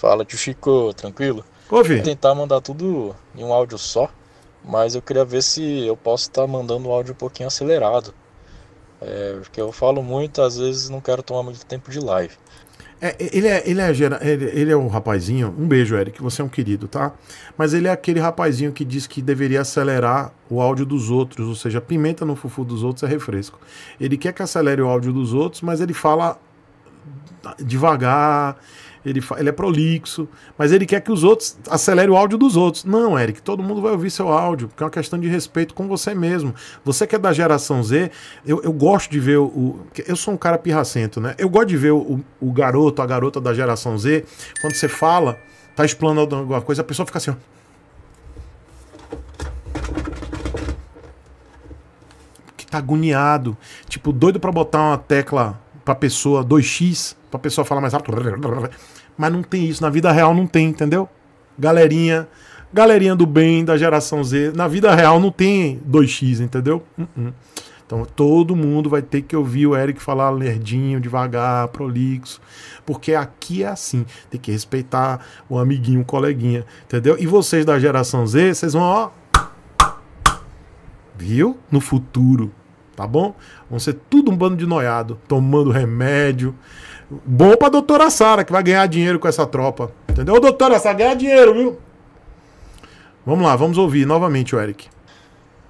Fala, tio Chico, tranquilo? Ouvi. Vou tentar mandar tudo em um áudio só, mas eu queria ver se eu posso estar tá mandando o áudio um pouquinho acelerado. É, porque eu falo muito, às vezes não quero tomar muito tempo de live. É, ele, é, ele, é, ele, ele é um rapazinho, um beijo, Eric, você é um querido, tá? Mas ele é aquele rapazinho que diz que deveria acelerar o áudio dos outros, ou seja, pimenta no fufu dos outros é refresco. Ele quer que acelere o áudio dos outros, mas ele fala devagar, ele, ele é prolixo, mas ele quer que os outros acelerem o áudio dos outros. Não, Eric, todo mundo vai ouvir seu áudio, porque é uma questão de respeito com você mesmo. Você que é da geração Z, eu, eu gosto de ver o, Eu sou um cara pirracento, né? Eu gosto de ver o, o garoto, a garota da geração Z, quando você fala, tá explanando alguma coisa, a pessoa fica assim, ó. Que tá agoniado, tipo, doido para botar uma tecla para pessoa 2x, para pessoa falar mais rápido. Mas não tem isso na vida real, não tem, entendeu? Galerinha, galerinha do bem da geração Z, na vida real não tem 2x, entendeu? Uh -uh. Então todo mundo vai ter que ouvir o Eric falar lerdinho, devagar, prolixo, porque aqui é assim, tem que respeitar o amiguinho, o coleguinha, entendeu? E vocês da geração Z, vocês vão, ó, viu? No futuro tá bom? Vão ser tudo um bando de noiado, tomando remédio. Bom pra doutora Sara, que vai ganhar dinheiro com essa tropa. Entendeu? Ô, doutora Sara, ganha dinheiro, viu? Vamos lá, vamos ouvir novamente o Eric.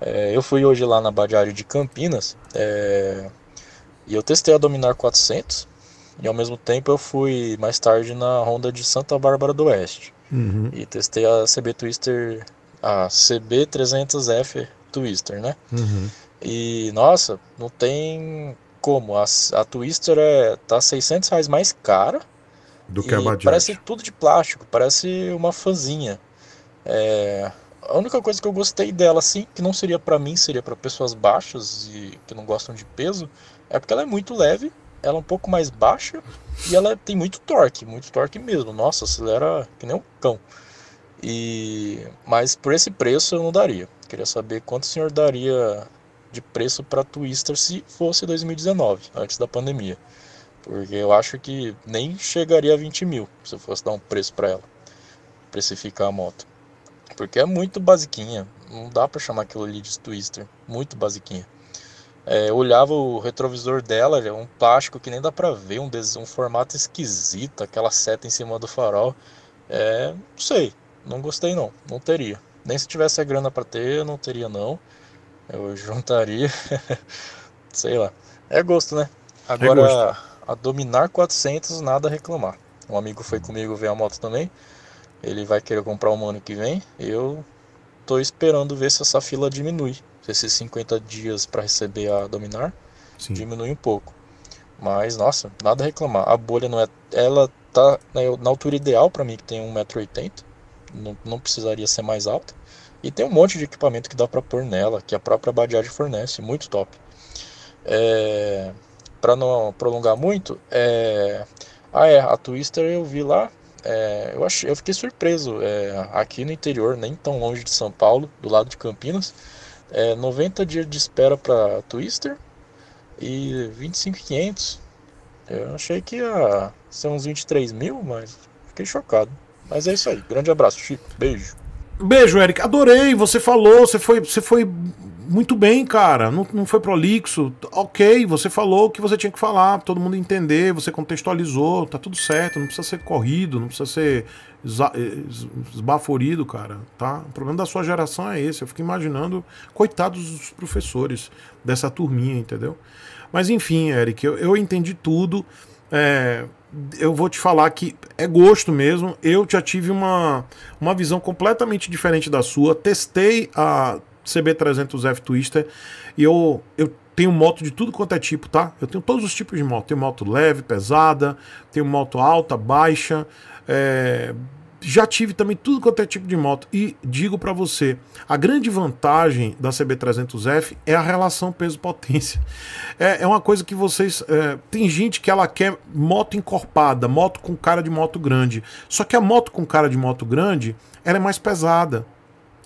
É, eu fui hoje lá na Badiário de Campinas é, e eu testei a Dominar 400 e ao mesmo tempo eu fui mais tarde na Honda de Santa Bárbara do Oeste uhum. e testei a CB Twister, a CB 300F Twister, né? Uhum. E nossa, não tem como. A, a Twister é, tá 600 reais mais cara do que a Badiante. Parece tudo de plástico, parece uma fanzinha. É, a única coisa que eu gostei dela, assim, que não seria para mim, seria para pessoas baixas e que não gostam de peso, é porque ela é muito leve, ela é um pouco mais baixa e ela tem muito torque, muito torque mesmo. Nossa, acelera que nem um cão. E mas por esse preço eu não daria. Queria saber quanto o senhor daria de preço para Twister se fosse 2019, antes da pandemia. Porque eu acho que nem chegaria a 20 mil se eu fosse dar um preço para ela, precificar a moto. Porque é muito basiquinha, não dá para chamar aquilo ali de Twister, muito basiquinha. É, eu olhava o retrovisor dela, é um plástico que nem dá para ver, um, um formato esquisito, aquela seta em cima do farol. É, não sei, não gostei não, não teria. Nem se tivesse a grana para ter, não teria não. Eu juntaria, sei lá. É gosto, né? É Agora, é gosto. a dominar 400, nada a reclamar. Um amigo foi comigo ver a moto também. Ele vai querer comprar um ano que vem. Eu tô esperando ver se essa fila diminui. Se esses 50 dias para receber a dominar Sim. diminui um pouco. Mas, nossa, nada a reclamar. A bolha não é. Ela tá na, altura ideal para mim, que tem 1,80m não, não precisaria ser mais alta. E tem um monte de equipamento que dá para pôr nela, que a própria Badiade fornece, muito top. É, para não prolongar muito, é, ah é, a Twister eu vi lá, é, eu, achei, eu fiquei surpreso, é, aqui no interior, nem tão longe de São Paulo, do lado de Campinas, é, 90 dias de espera para Twister e 25,500. Eu achei que ia ser uns 23 mil, mas fiquei chocado. Mas é isso aí. Grande abraço, Chico. Beijo. Beijo, Eric. Adorei. Você falou, você foi, você foi muito bem, cara. Não, não foi prolixo. Ok, você falou o que você tinha que falar, todo mundo entender, você contextualizou, tá tudo certo, não precisa ser corrido, não precisa ser esbaforido, cara, tá? O problema da sua geração é esse. Eu fico imaginando, coitados dos professores dessa turminha, entendeu? Mas enfim, Eric, eu, eu entendi tudo. É, eu vou te falar que é gosto mesmo. Eu já tive uma, uma visão completamente diferente da sua. Testei a CB300F Twister e eu, eu tenho moto de tudo quanto é tipo, tá? Eu tenho todos os tipos de moto. Tenho moto leve, pesada, tenho moto alta, baixa, é, já tive também tudo quanto é tipo de moto e digo para você, a grande vantagem da CB300F é a relação peso-potência. É, é, uma coisa que vocês... É, tem gente que ela quer moto encorpada, moto com cara de moto grande. Só que a moto com cara de moto grande, ela é mais pesada.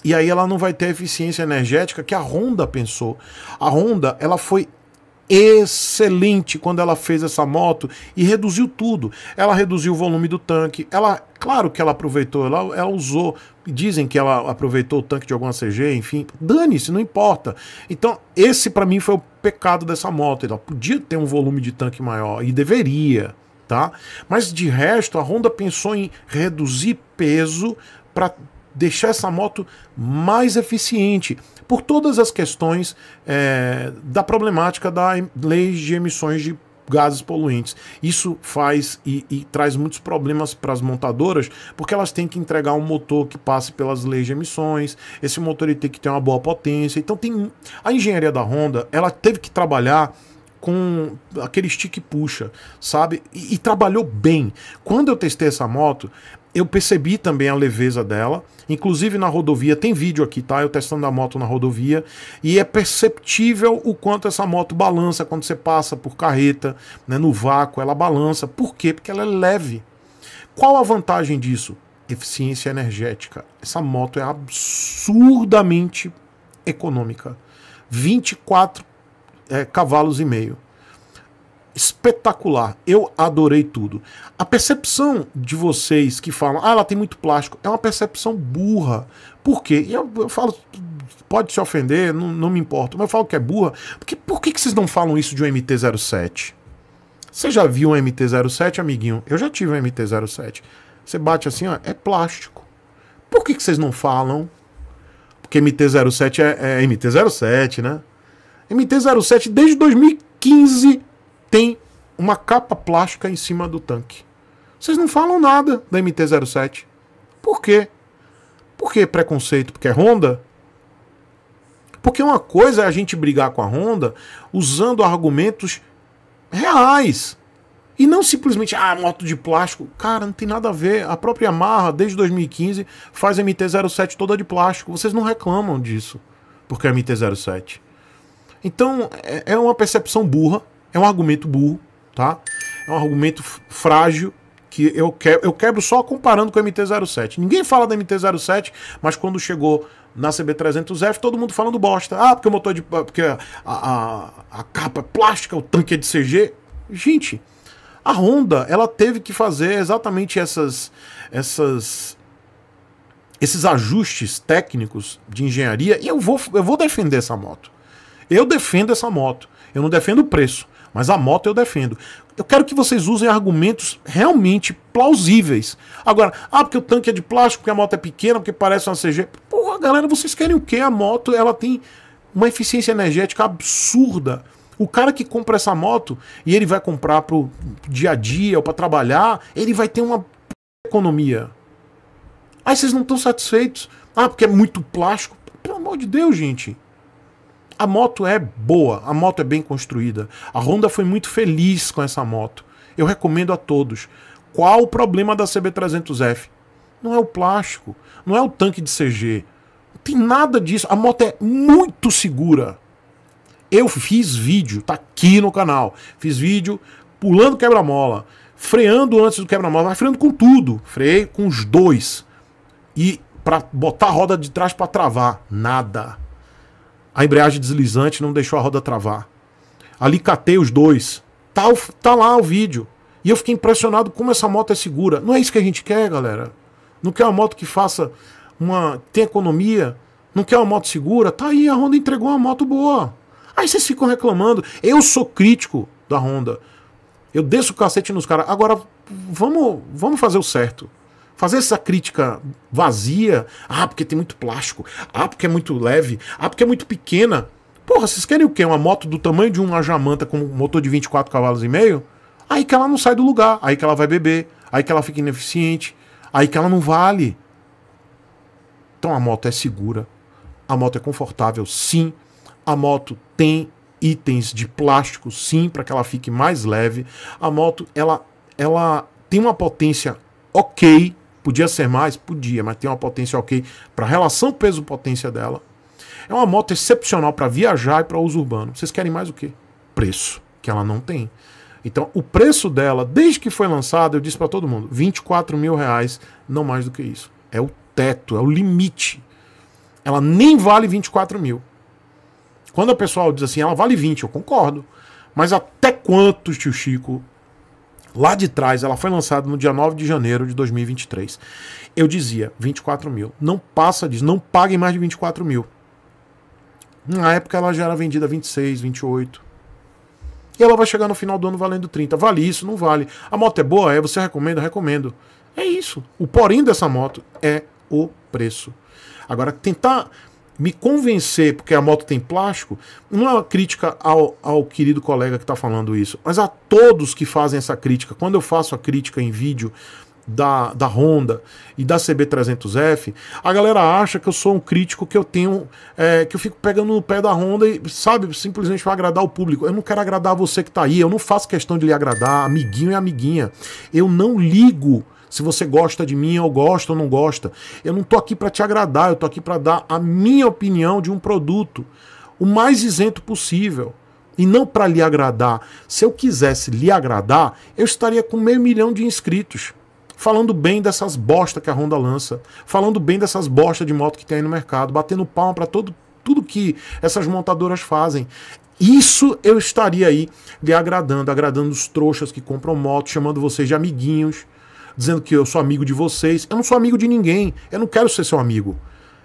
E aí ela não vai ter a eficiência energética que a Honda pensou. A Honda, ela foi excelente quando ela fez essa moto e reduziu tudo. Ela reduziu o volume do tanque. Ela, claro que ela aproveitou, ela, ela usou. Dizem que ela aproveitou o tanque de alguma CG, enfim, dane-se, não importa. Então, esse para mim foi o pecado dessa moto. Ela podia ter um volume de tanque maior e deveria, tá? Mas de resto, a Honda pensou em reduzir peso para deixar essa moto mais eficiente por todas as questões é, da problemática da lei de emissões de gases poluentes. Isso faz e, e traz muitos problemas para as montadoras, porque elas têm que entregar um motor que passe pelas leis de emissões, esse motor ele tem que ter uma boa potência. Então tem a engenharia da Honda, ela teve que trabalhar com aquele stick puxa, sabe? E, e, trabalhou bem. Quando eu testei essa moto, eu percebi também a leveza dela, inclusive na rodovia, tem vídeo aqui, tá? Eu testando a moto na rodovia, e é perceptível o quanto essa moto balança quando você passa por carreta, né, no vácuo, ela balança. Por quê? Porque ela é leve. Qual a vantagem disso? Eficiência energética. Essa moto é absurdamente econômica. 24 é, cavalos e meio espetacular. Eu adorei tudo. A percepção de vocês que falam, ah, ela tem muito plástico, é uma percepção burra. Por quê? Eu, eu falo, pode se ofender, não, não me importa, mas eu falo que é burra. Porque, por que, que vocês não falam isso de um MT-07? Você já viu um MT-07, amiguinho? Eu já tive um MT-07. Você bate assim, ó, é plástico. Por que, que vocês não falam? Porque MT-07 é, é MT-07, né? MT-07 desde 2015 tem uma capa plástica em cima do tanque. Vocês não falam nada da MT-07. Por quê? Por que preconceito? Porque é Honda? Porque uma coisa é a gente brigar com a Honda usando argumentos reais. E não simplesmente, ah, moto de plástico. Cara, não tem nada a ver. A própria Marra, desde 2015, faz MT-07 toda de plástico. Vocês não reclamam disso, porque é MT-07. Então, é, é uma percepção burra é um argumento burro, tá? É um argumento frágil que eu, que, eu quebro só comparando com a MT-07. Ninguém fala da MT-07, mas quando chegou na CB300F, todo mundo falando bosta. Ah, porque o motor de. Ah, porque a, a, a capa é plástica, o tanque é de CG. Gente, a Honda, ela teve que fazer exatamente essas. essas esses ajustes técnicos de engenharia e eu vou, eu vou defender essa moto. Eu defendo essa moto. Eu não defendo o preço. Mas a moto eu defendo. Eu quero que vocês usem argumentos realmente plausíveis. Agora, ah, porque o tanque é de plástico, porque a moto é pequena, porque parece uma CG. Porra, galera, vocês querem o quê? A moto, ela tem uma eficiência energética absurda. O cara que compra essa moto e ele vai comprar pro dia a dia ou para trabalhar, ele vai ter uma economia. Aí vocês não estão satisfeitos. Ah, porque é muito plástico. Pelo amor de Deus, gente. A moto é boa, a moto é bem construída. A Honda foi muito feliz com essa moto. Eu recomendo a todos. Qual o problema da CB300F? Não é o plástico, não é o tanque de CG. Não tem nada disso. A moto é muito segura. Eu fiz vídeo, tá aqui no canal. Fiz vídeo pulando quebra-mola, freando antes do quebra-mola, mas freando com tudo. Freiei com os dois. E para botar a roda de trás para travar, nada. A embreagem deslizante não deixou a roda travar. Ali catei os dois. Tá, tá lá o vídeo. E eu fiquei impressionado como essa moto é segura. Não é isso que a gente quer, galera. Não quer uma moto que faça uma. tem economia. Não quer uma moto segura. Tá aí, a Honda entregou uma moto boa. Aí vocês ficam reclamando. Eu sou crítico da Honda. Eu desço o cacete nos caras. Agora, vamos, vamos fazer o certo. Fazer essa crítica vazia, ah, porque tem muito plástico, ah, porque é muito leve, ah, porque é muito pequena. Porra, vocês querem o quê? Uma moto do tamanho de uma jamanta com um motor de 24 cavalos e meio? Aí que ela não sai do lugar, aí que ela vai beber, aí que ela fica ineficiente, aí que ela não vale. Então a moto é segura, a moto é confortável, sim. A moto tem itens de plástico, sim, para que ela fique mais leve. A moto, ela, ela tem uma potência ok, Podia ser mais? Podia, mas tem uma potência ok para relação peso-potência dela. É uma moto excepcional para viajar e para uso urbano. Vocês querem mais o quê? Preço, que ela não tem. Então, o preço dela, desde que foi lançada, eu disse para todo mundo: 24 mil reais, não mais do que isso. É o teto, é o limite. Ela nem vale 24 mil. Quando a pessoa diz assim, ela vale 20, eu concordo. Mas até quanto, tio Chico, lá de trás, ela foi lançada no dia 9 de janeiro de 2023. Eu dizia 24 mil. Não passa disso, não paguem mais de 24 mil. Na época ela já era vendida 26, 28. E ela vai chegar no final do ano valendo 30. Vale isso? Não vale. A moto é boa? É, você recomenda? Recomendo. É isso. O porém dessa moto é o preço. Agora, tentar me convencer porque a moto tem plástico, não é uma crítica ao, ao querido colega que está falando isso, mas a todos que fazem essa crítica. Quando eu faço a crítica em vídeo da, da Honda e da CB300F, a galera acha que eu sou um crítico que eu tenho, é, que eu fico pegando no pé da Honda e, sabe, simplesmente para agradar o público. Eu não quero agradar você que está aí, eu não faço questão de lhe agradar, amiguinho e amiguinha. Eu não ligo se você gosta de mim ou gosta ou não gosta. Eu não tô aqui para te agradar, eu tô aqui para dar a minha opinião de um produto o mais isento possível e não para lhe agradar. Se eu quisesse lhe agradar, eu estaria com meio milhão de inscritos falando bem dessas bosta que a Honda lança, falando bem dessas bosta de moto que tem aí no mercado, batendo palma para todo tudo que essas montadoras fazem. Isso eu estaria aí lhe agradando, agradando os trouxas que compram moto, chamando vocês de amiguinhos, dizendo que eu sou amigo de vocês. Eu não sou amigo de ninguém. Eu não quero ser seu amigo.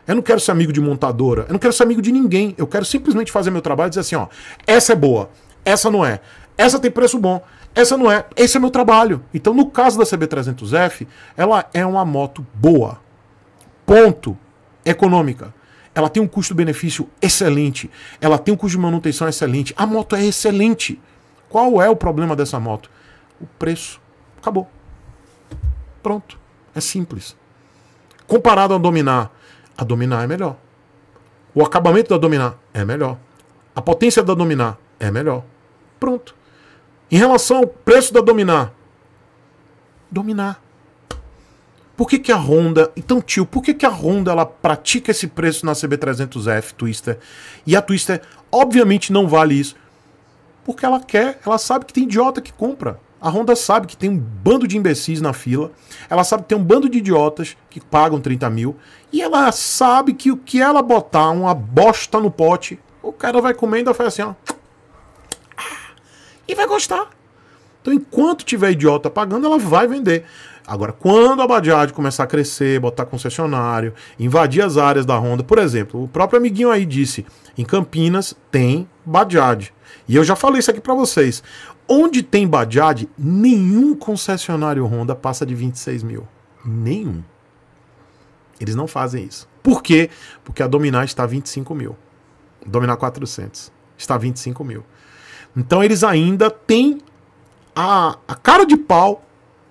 Eu não quero ser amigo de montadora. Eu não quero ser amigo de ninguém. Eu quero simplesmente fazer meu trabalho e dizer assim: ó, essa é boa, essa não é. Essa tem preço bom, essa não é. Esse é meu trabalho. Então, no caso da CB300F, ela é uma moto boa. Ponto. Econômica. Ela tem um custo-benefício excelente. Ela tem um custo de manutenção excelente. A moto é excelente. Qual é o problema dessa moto? O preço. Acabou. Pronto. É simples. Comparado a dominar, a dominar é melhor. O acabamento da dominar é melhor. A potência da dominar é melhor. Pronto. Em relação ao preço da dominar, dominar. Por que, que a Honda. Então, tio, por que, que a Honda ela pratica esse preço na CB300F Twister? E a Twister, obviamente, não vale isso. Porque ela quer, ela sabe que tem idiota que compra. A Honda sabe que tem um bando de imbecis na fila, ela sabe que tem um bando de idiotas que pagam 30 mil, e ela sabe que o que ela botar uma bosta no pote, o cara vai comendo e faz assim, ó. E vai gostar. Então, enquanto tiver idiota pagando, ela vai vender. Agora, quando a Bajaj começar a crescer, botar concessionário, invadir as áreas da Honda, por exemplo, o próprio amiguinho aí disse: em Campinas tem Bajaj. E eu já falei isso aqui para vocês. Onde tem Bajaj, nenhum concessionário Honda passa de 26 mil. Nenhum. Eles não fazem isso. Por quê? Porque a Dominar está a 25 mil. Dominar 400 está a 25 mil. Então eles ainda têm a, a cara de pau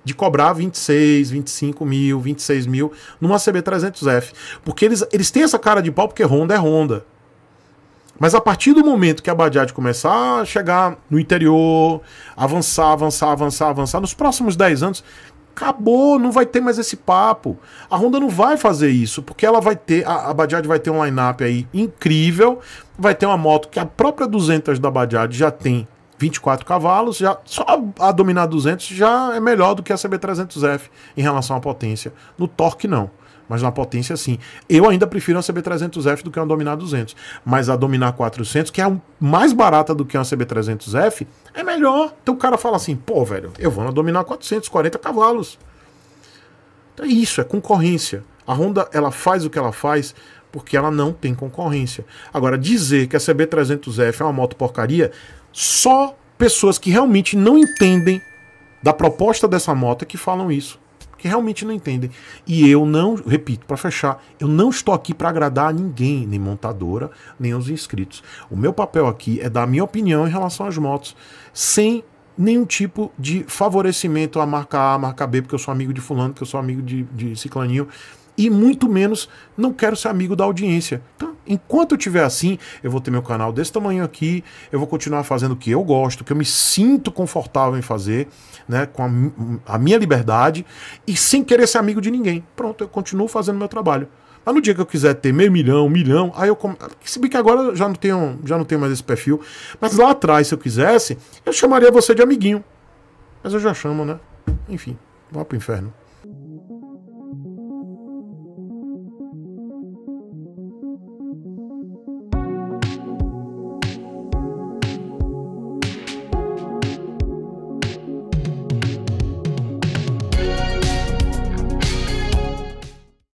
de cobrar 26, 25 mil, 26 mil numa CB300F. Porque eles, eles têm essa cara de pau porque Honda é Honda. Mas a partir do momento que a Bajaj começar a chegar no interior, avançar, avançar, avançar, avançar, nos próximos 10 anos, acabou, não vai ter mais esse papo. A Honda não vai fazer isso, porque ela vai ter, a, a Bajaj vai ter um line-up aí incrível, vai ter uma moto que a própria 200 da Bajaj já tem 24 cavalos, já só a dominar 200 já é melhor do que a CB300F em relação à potência. No torque não mas na potência sim. Eu ainda prefiro uma CB300F do que uma Dominar 200, mas a Dominar 400, que é mais barata do que uma CB300F, é melhor. Então o cara fala assim, pô, velho, eu vou na Dominar 440 cavalos. Então é isso, é concorrência. A Honda, ela faz o que ela faz porque ela não tem concorrência. Agora, dizer que a CB300F é uma moto porcaria, só pessoas que realmente não entendem da proposta dessa moto é que falam isso porque realmente não entendem. E eu não, repito, para fechar, eu não estou aqui para agradar a ninguém, nem montadora, nem os inscritos. O meu papel aqui é dar a minha opinião em relação às motos, sem nenhum tipo de favorecimento à marca A, à marca B, porque eu sou amigo de fulano, porque eu sou amigo de, de ciclaninho, e muito menos não quero ser amigo da audiência. Então Enquanto eu tiver assim, eu vou ter meu canal desse tamanho aqui, eu vou continuar fazendo o que eu gosto, o que eu me sinto confortável em fazer, né, com a, a minha liberdade e sem querer ser amigo de ninguém. Pronto, eu continuo fazendo meu trabalho. Mas no dia que eu quiser ter meio milhão, um milhão, aí eu. Com... Se bem que agora já não, tenho, já não tenho mais esse perfil. Mas lá atrás, se eu quisesse, eu chamaria você de amiguinho. Mas eu já chamo, né? Enfim, vá pro inferno.